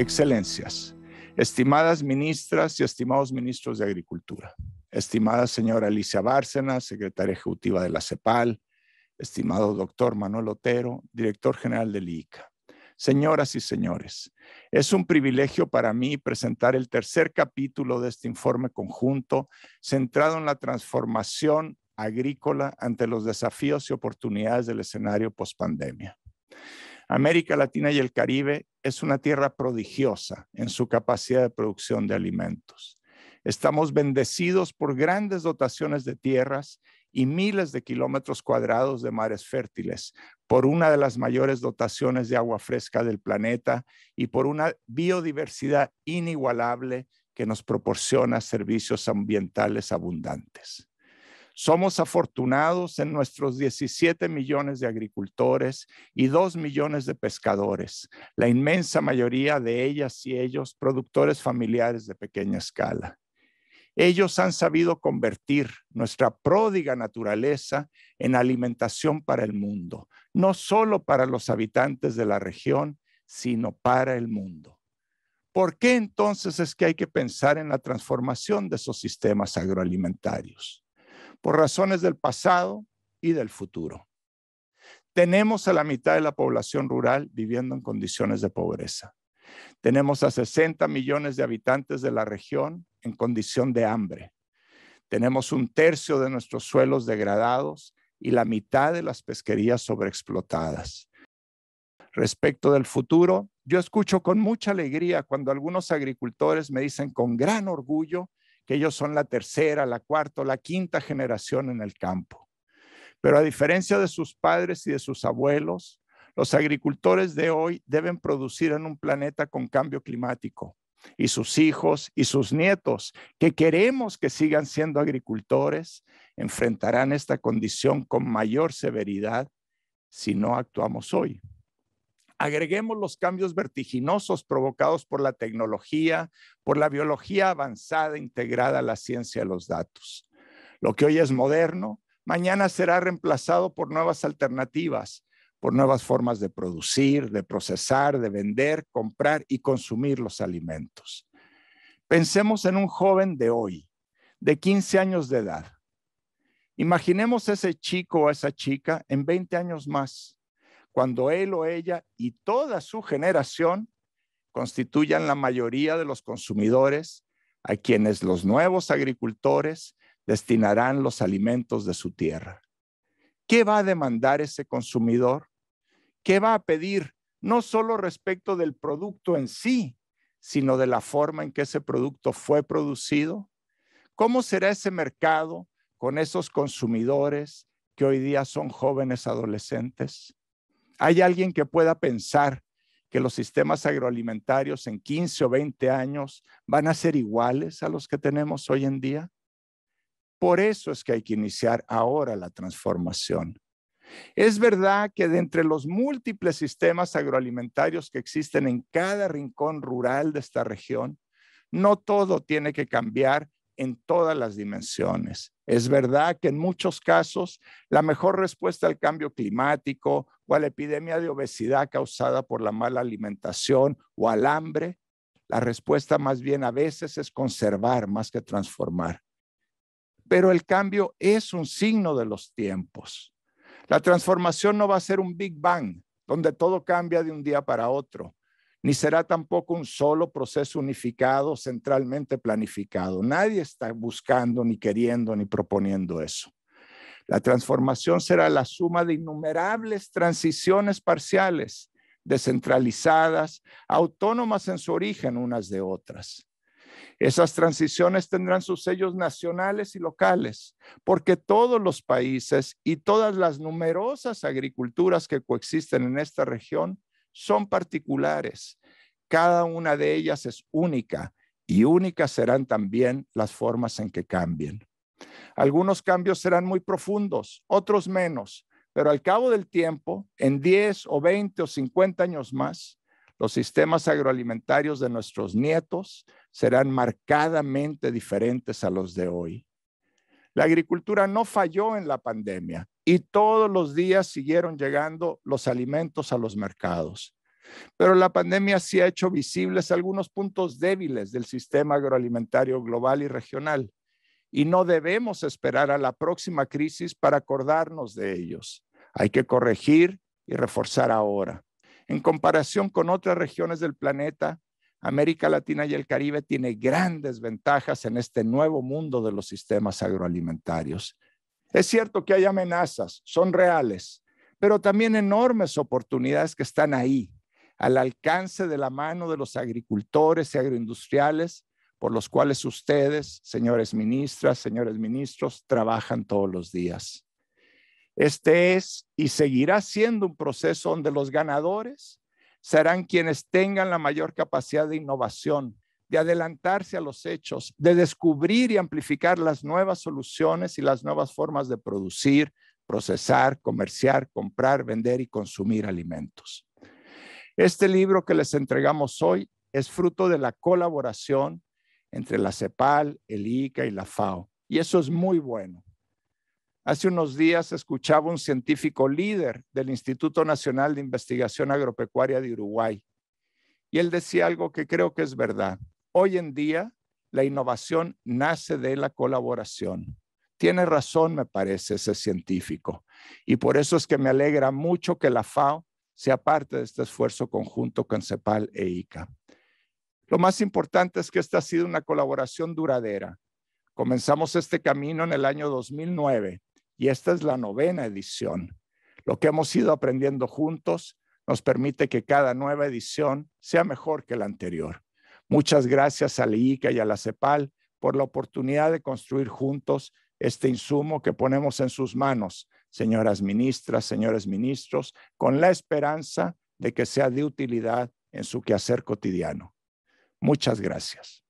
Excelencias, estimadas ministras y estimados ministros de Agricultura, estimada señora Alicia Bárcenas, secretaria ejecutiva de la CEPAL, estimado doctor Manuel Otero, director general de ICA. Señoras y señores, es un privilegio para mí presentar el tercer capítulo de este informe conjunto centrado en la transformación agrícola ante los desafíos y oportunidades del escenario pospandemia. América Latina y el Caribe es una tierra prodigiosa en su capacidad de producción de alimentos. Estamos bendecidos por grandes dotaciones de tierras y miles de kilómetros cuadrados de mares fértiles, por una de las mayores dotaciones de agua fresca del planeta y por una biodiversidad inigualable que nos proporciona servicios ambientales abundantes. Somos afortunados en nuestros 17 millones de agricultores y 2 millones de pescadores, la inmensa mayoría de ellas y ellos productores familiares de pequeña escala. Ellos han sabido convertir nuestra pródiga naturaleza en alimentación para el mundo, no solo para los habitantes de la región, sino para el mundo. ¿Por qué entonces es que hay que pensar en la transformación de esos sistemas agroalimentarios? por razones del pasado y del futuro. Tenemos a la mitad de la población rural viviendo en condiciones de pobreza. Tenemos a 60 millones de habitantes de la región en condición de hambre. Tenemos un tercio de nuestros suelos degradados y la mitad de las pesquerías sobreexplotadas. Respecto del futuro, yo escucho con mucha alegría cuando algunos agricultores me dicen con gran orgullo que ellos son la tercera, la cuarta o la quinta generación en el campo. Pero a diferencia de sus padres y de sus abuelos, los agricultores de hoy deben producir en un planeta con cambio climático y sus hijos y sus nietos, que queremos que sigan siendo agricultores, enfrentarán esta condición con mayor severidad si no actuamos hoy. Agreguemos los cambios vertiginosos provocados por la tecnología, por la biología avanzada integrada a la ciencia de los datos. Lo que hoy es moderno, mañana será reemplazado por nuevas alternativas, por nuevas formas de producir, de procesar, de vender, comprar y consumir los alimentos. Pensemos en un joven de hoy, de 15 años de edad. Imaginemos ese chico o esa chica en 20 años más, cuando él o ella y toda su generación constituyan la mayoría de los consumidores a quienes los nuevos agricultores destinarán los alimentos de su tierra. ¿Qué va a demandar ese consumidor? ¿Qué va a pedir no solo respecto del producto en sí, sino de la forma en que ese producto fue producido? ¿Cómo será ese mercado con esos consumidores que hoy día son jóvenes adolescentes? ¿Hay alguien que pueda pensar que los sistemas agroalimentarios en 15 o 20 años van a ser iguales a los que tenemos hoy en día? Por eso es que hay que iniciar ahora la transformación. Es verdad que de entre los múltiples sistemas agroalimentarios que existen en cada rincón rural de esta región, no todo tiene que cambiar en todas las dimensiones. Es verdad que en muchos casos la mejor respuesta al cambio climático o a la epidemia de obesidad causada por la mala alimentación o al hambre, la respuesta más bien a veces es conservar más que transformar. Pero el cambio es un signo de los tiempos. La transformación no va a ser un Big Bang, donde todo cambia de un día para otro ni será tampoco un solo proceso unificado, centralmente planificado. Nadie está buscando, ni queriendo, ni proponiendo eso. La transformación será la suma de innumerables transiciones parciales, descentralizadas, autónomas en su origen unas de otras. Esas transiciones tendrán sus sellos nacionales y locales, porque todos los países y todas las numerosas agriculturas que coexisten en esta región son particulares. Cada una de ellas es única y únicas serán también las formas en que cambien. Algunos cambios serán muy profundos, otros menos, pero al cabo del tiempo, en 10 o 20 o 50 años más, los sistemas agroalimentarios de nuestros nietos serán marcadamente diferentes a los de hoy. La agricultura no falló en la pandemia y todos los días siguieron llegando los alimentos a los mercados. Pero la pandemia sí ha hecho visibles algunos puntos débiles del sistema agroalimentario global y regional y no debemos esperar a la próxima crisis para acordarnos de ellos. Hay que corregir y reforzar ahora. En comparación con otras regiones del planeta, América Latina y el Caribe tiene grandes ventajas en este nuevo mundo de los sistemas agroalimentarios. Es cierto que hay amenazas, son reales, pero también enormes oportunidades que están ahí, al alcance de la mano de los agricultores y agroindustriales, por los cuales ustedes, señores ministras, señores ministros, trabajan todos los días. Este es y seguirá siendo un proceso donde los ganadores serán quienes tengan la mayor capacidad de innovación, de adelantarse a los hechos, de descubrir y amplificar las nuevas soluciones y las nuevas formas de producir, procesar, comerciar, comprar, vender y consumir alimentos. Este libro que les entregamos hoy es fruto de la colaboración entre la CEPAL, el ICA y la FAO, y eso es muy bueno. Hace unos días escuchaba un científico líder del Instituto Nacional de Investigación Agropecuaria de Uruguay y él decía algo que creo que es verdad. Hoy en día la innovación nace de la colaboración. Tiene razón, me parece, ese científico. Y por eso es que me alegra mucho que la FAO sea parte de este esfuerzo conjunto con CEPAL e ICA. Lo más importante es que esta ha sido una colaboración duradera. Comenzamos este camino en el año 2009 y esta es la novena edición. Lo que hemos ido aprendiendo juntos nos permite que cada nueva edición sea mejor que la anterior. Muchas gracias a la y a la CEPAL por la oportunidad de construir juntos este insumo que ponemos en sus manos, señoras ministras, señores ministros, con la esperanza de que sea de utilidad en su quehacer cotidiano. Muchas gracias.